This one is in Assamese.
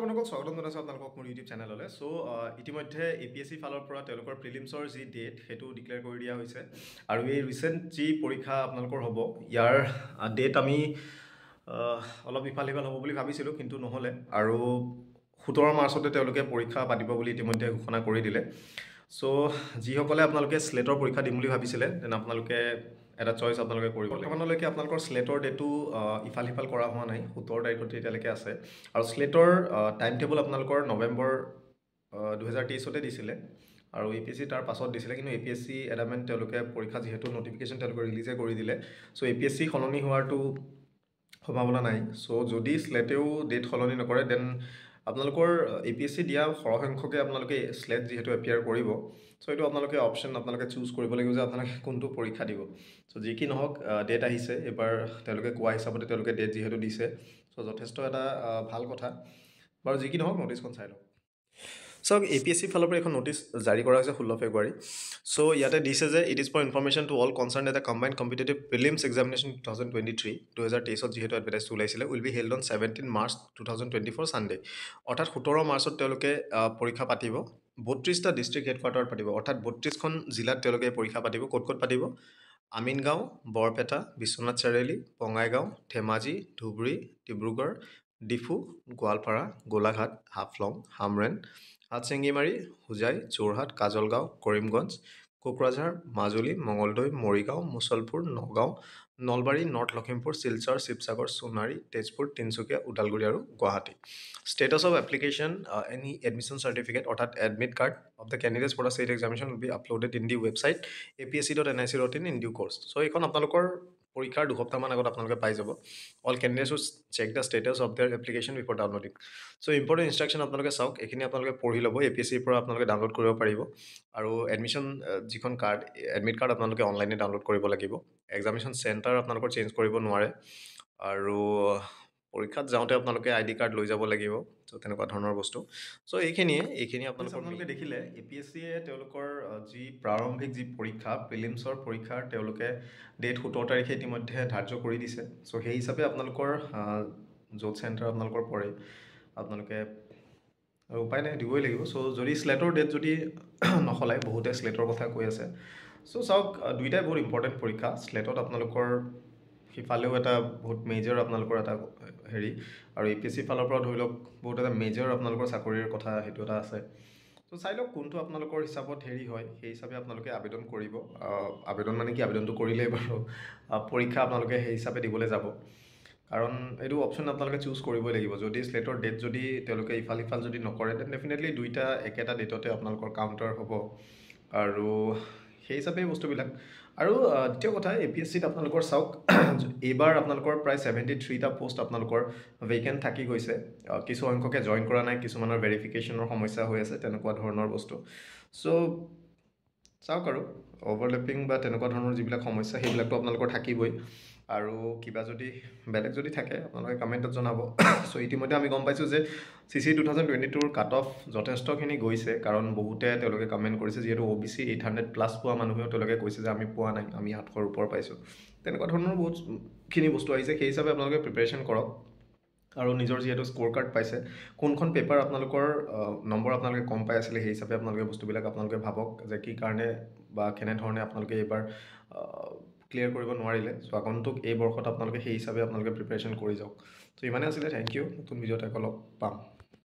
আপোনালোকক স্বাগতম জনাইছোঁ আপোনালোকক মোৰ ইউটিউব চেনেললৈ চ' ইতিমধ্যে এ পি এছ চি ফালৰ পৰা তেওঁলোকৰ ফিলিমছৰ যি ডেট সেইটো ডিক্লেয়াৰ কৰি দিয়া হৈছে আৰু এই ৰিচেণ্ট যি পৰীক্ষা আপোনালোকৰ হ'ব ইয়াৰ ডেট আমি অলপ ইফাল সিফাল হ'ব বুলি ভাবিছিলোঁ কিন্তু নহ'লে আৰু সোতৰ মাৰ্চতে তেওঁলোকে পৰীক্ষা পাতিব বুলি ইতিমধ্যে ঘোষণা কৰি দিলে চ' যিসকলে আপোনালোকে শ্লেটৰ পৰীক্ষা দিম বুলি ভাবিছিলে দেন আপোনালোকে এটা চইচ আপোনালোকে কৰিব বৰ্তমানলৈকে আপোনালোকৰ শ্লেটৰ ডেটো ইফাল সিফাল কৰা হোৱা নাই সোতৰ তাৰিখত এতিয়ালৈকে আছে আৰু শ্লেটৰ টাইম টেবুল আপোনালোকৰ নৱেম্বৰ দুহেজাৰ তেইছতে দিছিলে আৰু এ পি এছ চি তাৰ পাছত দিছিলে কিন্তু এ পি এছ চি এডামেণ্ট তেওঁলোকে পৰীক্ষা যিহেতু নটিফিকেশ্যন তেওঁলোকে ৰিলিজে কৰি দিলে so' A P S C সলনি হোৱাৰটো সম্ভাৱনা নাই চ' যদি শ্লেটেও ডেট সলনি নকৰে দেন আপোনালোকৰ এ পি এছ চি দিয়া সৰহসংখ্যকে আপোনালোকে শ্লেট যিহেতু এপিয়াৰ কৰিব চ' এইটো আপোনালোকে অপশ্যন আপোনালোকে চুজ কৰিব লাগিব যে আপোনালোকে কোনটো পৰীক্ষা দিব চ' যি কি নহওক ডেট আহিছে এইবাৰ তেওঁলোকে কোৱা হিচাপতে তেওঁলোকে ডেট যিহেতু দিছে চ' যথেষ্ট এটা ভাল কথা বাৰু যি কি নহওক নটিছখন চাই লওক চাওক এ পি এছ চিৰ ফালৰ পৰা এখন নটিছ জাৰি কৰা হৈছে ষোল্ল ফেব্ৰুৱাৰী চ' ইয়াতে দিছে যে it is for information to all concerned এটা combined competitive prelims examination two thousand twenty three two হাজাৰ তেইছত যিহেতু এডভাৰটাইজ ওলাইছিলে will be held on seventeen March two thousand twenty four Sunday অৰ্থাৎ সোতৰ মাৰ্চত তেওঁলোকে পৰীক্ষা পাতিব বত্ৰিছটা ডিষ্ট্ৰিক্ট হেডকোৱাৰ্টাৰত পাতিব অৰ্থাৎ বত্ৰিছখন জিলাত তেওঁলোকে পৰীক্ষা পাতিব ক'ত ক'ত পাতিব আমিনগাঁও বৰপেটা বিশ্বনাথ চাৰিআলি বঙাইগাঁও ধেমাজি ধুবুৰী ডিব্ৰুগড় ডিফু গোৱালপাৰা গোলাঘাট হাফলং হামৰেন হাতচেঙ্গিমাৰী হোজাই যোৰহাট কাজলগাঁও কৰিমগঞ্জ কোকৰাঝাৰ মাজুলী মঙলদৈ মৰিগাঁও মুছলপুৰ নগাঁও নলবাৰী নৰ্থ লখিমপুৰ শিলচৰ শিৱসাগৰ সোণাৰী তেজপুৰ তিনিচুকীয়া ওদালগুৰি আৰু Guwahati status of application any admission certificate অৰ্থাৎ admit card of the candidates for the state examination be uploaded in the website A P S C dot N I C dot in in due course so' এইখন আপোনালোকৰ পৰীক্ষাৰ দুসপ্তাহমান আগত আপোনালোকে পাই যাব all candidate use check the status of their application before downloading so' important instruction আপোনালোকে চাওক এইখিনি আপোনালোকে পঢ়ি ল'ব এ পি এছ চিৰ পৰা আপোনালোকে ডাউনলোড কৰিব পাৰিব আৰু এডমিশ্যন যিখন কাৰ্ড এডমিট কাৰ্ড আপোনালোকে অনলাইনে ডাউনলোড কৰিব লাগিব এক্সামিনেশ্যন চেণ্টাৰ আপোনালোকৰ চেঞ্জ কৰিব নোৱাৰে আৰু পৰীক্ষাত যাওঁতে আপোনালোকে আই ডি কাৰ্ড লৈ যাব লাগিব চ' তেনেকুৱা ধৰণৰ বস্তু চ' এইখিনিয়ে এইখিনি আপোনালোকে দেখিলে এ পি এছ চিয়ে তেওঁলোকৰ যি প্ৰাৰম্ভিক যি পৰীক্ষা প্ৰিলিমছৰ পৰীক্ষাৰ তেওঁলোকে ডেট সোতৰ তাৰিখে ইতিমধ্যে ধাৰ্য কৰি দিছে চ' সেই হিচাপে আপোনালোকৰ য'ত চেণ্টাৰ আপোনালোকৰ পৰে আপোনালোকে উপায় নাই দিবই লাগিব চ' যদি শ্লেটৰ ডেট যদি নসলায় বহুতে শ্লেটৰ কথা কৈ আছে চ' চাওক দুয়োটাই বহুত ইম্পৰ্টেণ্ট পৰীক্ষা শ্লেটত আপোনালোকৰ সিফালেও এটা বহুত মেজৰ আপোনালোকৰ এটা হেৰি আৰু ইউ পি এছ চি ফালৰ পৰা ধৰি লওক বহুত এটা মেজৰ আপোনালোকৰ চাকৰিৰ কথা সেইটো এটা আছে চ' চাই লওক কোনটো আপোনালোকৰ হিচাপত হেৰি হয় সেই হিচাপে আপোনালোকে আবেদন কৰিব আবেদন মানে কি আবেদনটো কৰিলে বাৰু পৰীক্ষা আপোনালোকে সেই হিচাপে দিবলৈ যাব কাৰণ এইটো অপশ্যন আপোনালোকে চুজ কৰিবই লাগিব যদি শ্লেটৰ ডেট যদি তেওঁলোকে ইফাল সিফাল যদি নকৰে দেন ডেফিনেটলি দুইটা একেটা ডেটতে আপোনালোকৰ কাউণ্টাৰ হ'ব আৰু সেই হিচাপেই বস্তুবিলাক আৰু দ্বিতীয় কথা এ পি এছ চিত আপোনালোকৰ চাওক এইবাৰ আপোনালোকৰ প্ৰায় ছেভেণ্টি থ্ৰীটা পষ্ট আপোনালোকৰ ভেকেণ্ট থাকি গৈছে কিছুসংখ্যকে জইন কৰা নাই কিছুমানৰ ভেৰিফিকেশ্যনৰ সমস্যা হৈ আছে তেনেকুৱা ধৰণৰ বস্তু চ' চাওক আৰু অভাৰলেপিং বা তেনেকুৱা ধৰণৰ যিবিলাক সমস্যা সেইবিলাকতো আপোনালোকৰ থাকিবই আৰু কিবা যদি বেলেগ যদি থাকে আপোনালোকে কমেণ্টত জনাব চ' ইতিমধ্যে আমি গম পাইছোঁ যে C C two thousand twenty টুৰ কাট অফ যথেষ্টখিনি গৈছে কাৰণ বহুতে তেওঁলোকে কমেণ্ট কৰিছে যিহেতু O' B C eight hundred plus পোৱা মানুহেও তেওঁলোকে কৈছে যে আমি পোৱা নাই আমি সাতশৰ ওপৰ পাইছোঁ তেনেকুৱা ধৰণৰ বহুতখিনি বস্তু আহিছে সেই হিচাপে আপোনালোকে প্ৰিপেৰেশ্যন কৰক আৰু নিজৰ যিহেতু স্ক'ৰ কাৰ্ড পাইছে কোনখন পেপাৰ আপোনালোকৰ নম্বৰ আপোনালোকে কম পাই আছিলে সেই হিচাপে আপোনালোকে বস্তুবিলাক আপোনালোকে ভাবক যে কি কাৰণে বা কেনেধৰণে আপোনালোকে এইবাৰ ক্লিয়াৰ কৰিব নোৱাৰিলে চ' আগন্তুক এই বৰ্ষত আপোনালোকে সেই হিচাপে আপোনালোকে প্ৰিপেৰেশ্যন কৰি যাওক চ' ইমানেই আছিলে থেংক ইউ নতুন ভিডিঅ'তে লগ পাম